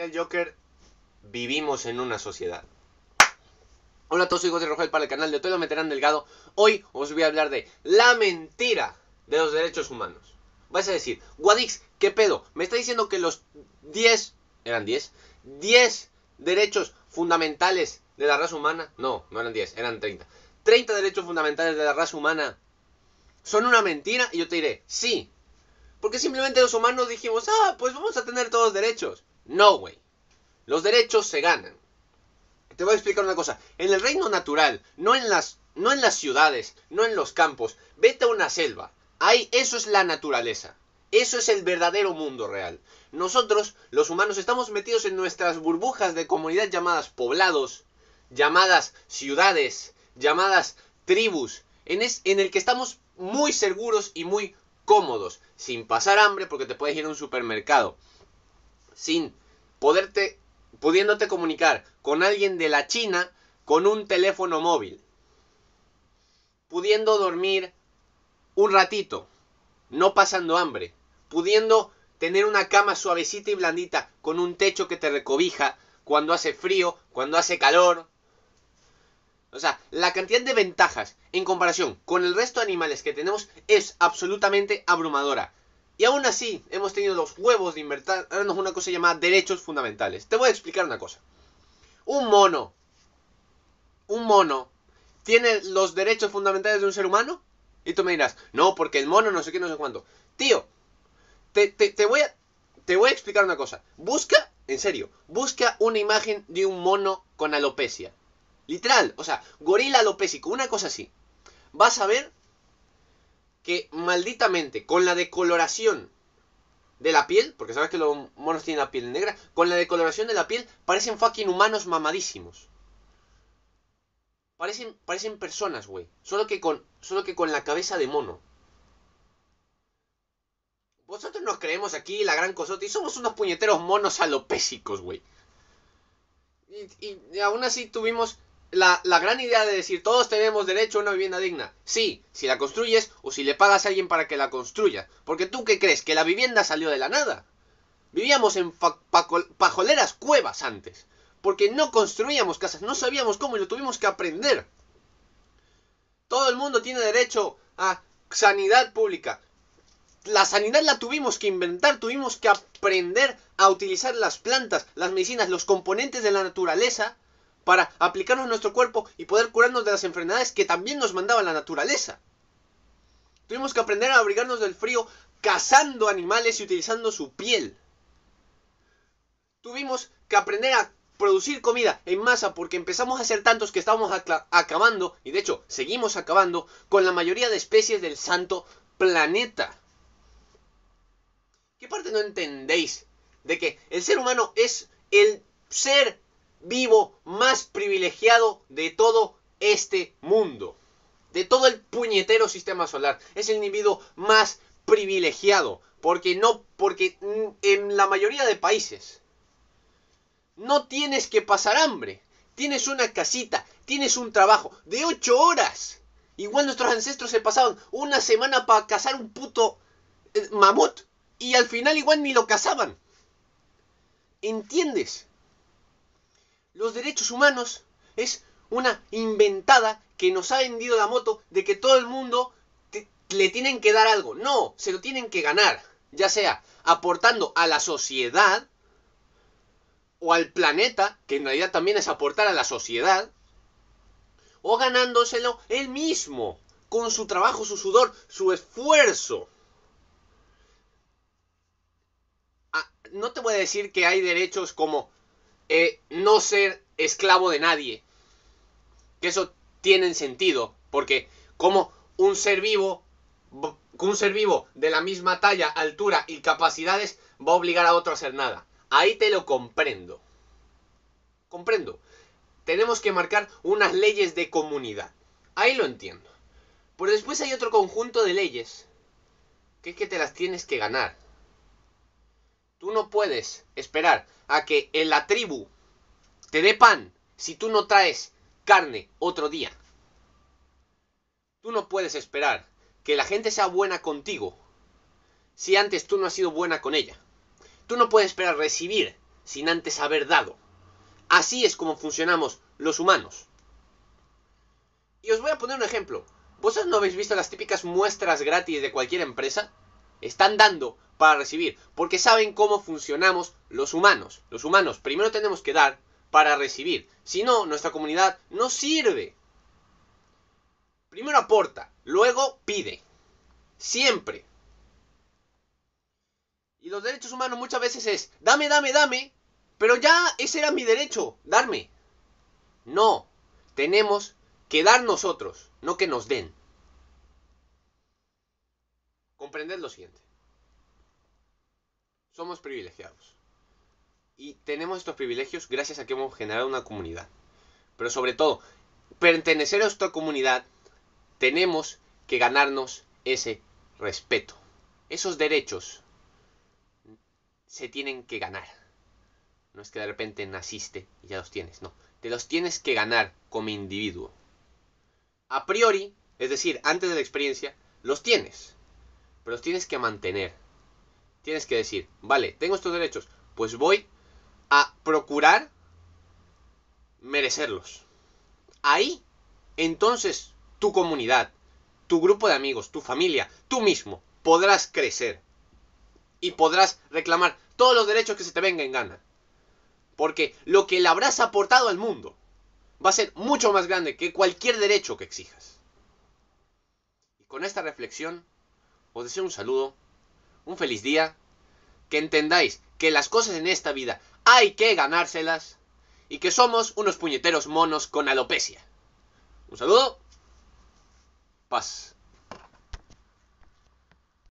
el Joker, vivimos en una sociedad. Hola a todos, soy José Rogel para el canal de Otelo Meterán Delgado. Hoy os voy a hablar de la mentira de los derechos humanos. Vas a decir, Guadix, ¿qué pedo? Me está diciendo que los 10, eran 10, 10 derechos fundamentales de la raza humana, no, no eran 10, eran 30. 30 derechos fundamentales de la raza humana son una mentira y yo te diré, sí. Porque simplemente los humanos dijimos, ah, pues vamos a tener todos derechos. No, way. Los derechos se ganan. Te voy a explicar una cosa. En el reino natural, no en las, no en las ciudades, no en los campos. Vete a una selva. Ahí, eso es la naturaleza. Eso es el verdadero mundo real. Nosotros, los humanos, estamos metidos en nuestras burbujas de comunidad llamadas poblados, llamadas ciudades, llamadas tribus, en, es, en el que estamos muy seguros y muy cómodos, sin pasar hambre porque te puedes ir a un supermercado, sin poderte, pudiéndote comunicar con alguien de la China con un teléfono móvil, pudiendo dormir un ratito, no pasando hambre, pudiendo tener una cama suavecita y blandita con un techo que te recobija cuando hace frío, cuando hace calor. O sea, la cantidad de ventajas en comparación con el resto de animales que tenemos es absolutamente abrumadora. Y aún así, hemos tenido los huevos de inventarnos una cosa llamada derechos fundamentales. Te voy a explicar una cosa. Un mono. Un mono. ¿Tiene los derechos fundamentales de un ser humano? Y tú me dirás, no, porque el mono no sé qué, no sé cuánto. Tío, te, voy a, te voy a explicar una cosa. Busca, en serio, busca una imagen de un mono con alopecia. Literal, o sea, gorila alopésico, una cosa así. Vas a ver que malditamente con la decoloración de la piel, porque sabes que los monos tienen la piel negra, con la decoloración de la piel parecen fucking humanos mamadísimos. Parecen, parecen personas, güey. Solo que con solo que con la cabeza de mono. Vosotros nos creemos aquí la gran cosota y somos unos puñeteros monos alopésicos, güey. y, y aún así tuvimos la, gran idea de decir todos tenemos derecho a una vivienda digna. Sí, si la construyes o si le pagas a alguien para que la construya. Porque tú qué crees, que la vivienda salió de la nada. Vivíamos en pajoleras cuevas antes. Porque no construíamos casas, no sabíamos cómo y lo tuvimos que aprender. Todo el mundo tiene derecho a sanidad pública. La sanidad la tuvimos que inventar, tuvimos que aprender a utilizar las plantas, las medicinas, los componentes de la naturaleza para aplicarnos a nuestro cuerpo y poder curarnos de las enfermedades que también nos mandaba la naturaleza. Tuvimos que aprender a abrigarnos del frío cazando animales y utilizando su piel. Tuvimos que aprender a producir comida en masa porque empezamos a ser tantos que estábamos acabando, y de hecho seguimos acabando, con la mayoría de especies del santo planeta. ¿Qué parte no entendéis? De que el ser humano es el ser vivo más privilegiado de todo este mundo. De todo el puñetero sistema solar. Es el individuo más privilegiado. Porque no, porque en la mayoría de países no tienes que pasar hambre. Tienes una casita, tienes un trabajo de 8 horas. Igual nuestros ancestros se pasaban una semana para cazar un puto eh, mamut. Y al final igual ni lo cazaban. ¿Entiendes? los derechos humanos es una inventada que nos ha vendido la moto de que todo el mundo le tienen que dar algo. No, se lo tienen que ganar, ya sea aportando a la sociedad o al planeta, que en realidad también es aportar a la sociedad, o ganándoselo él mismo, con su trabajo, su sudor, su esfuerzo. Ah, no te voy a decir que hay derechos como eh, no ser esclavo de nadie. Que eso tiene sentido, porque como un ser vivo, un ser vivo de la misma talla, altura y capacidades va a obligar a otro a hacer nada. Ahí te lo comprendo. Comprendo. Tenemos que marcar unas leyes de comunidad. Ahí lo entiendo. Pero después hay otro conjunto de leyes que es que te las tienes que ganar. Tú no puedes esperar a que en la tribu te dé pan si tú no traes carne otro día. Tú no puedes esperar que la gente sea buena contigo si antes tú no has sido buena con ella. Tú no puedes esperar recibir sin antes haber dado. Así es como funcionamos los humanos. Y os voy a poner un ejemplo. ¿Vosotros no habéis visto las típicas muestras gratis de cualquier empresa? Están dando para recibir, porque saben cómo funcionamos los humanos. Los humanos primero tenemos que dar para recibir, si no, nuestra comunidad no sirve. Primero aporta, luego pide. Siempre. Y los derechos humanos muchas veces es, dame, dame, dame, pero ya ese era mi derecho, darme. No, tenemos que dar nosotros, no que nos den. Comprender lo siguiente. Somos privilegiados. Y tenemos estos privilegios gracias a que hemos generado una comunidad. Pero sobre todo, pertenecer a esta comunidad, tenemos que ganarnos ese respeto. Esos derechos se tienen que ganar. No es que de repente naciste y ya los tienes, no. Te los tienes que ganar como individuo. A priori, es decir, antes de la experiencia, los tienes. Pero los tienes que mantener. Tienes que decir, vale, tengo estos derechos, pues voy a procurar merecerlos. Ahí, entonces, tu comunidad, tu grupo de amigos, tu familia, tú mismo, podrás crecer. Y podrás reclamar todos los derechos que se te vengan en gana. Porque lo que le habrás aportado al mundo va a ser mucho más grande que cualquier derecho que exijas. Y con esta reflexión os deseo un saludo, un feliz día, que entendáis que las cosas en esta vida hay que ganárselas y que somos unos puñeteros monos con alopecia. Un saludo. Paz.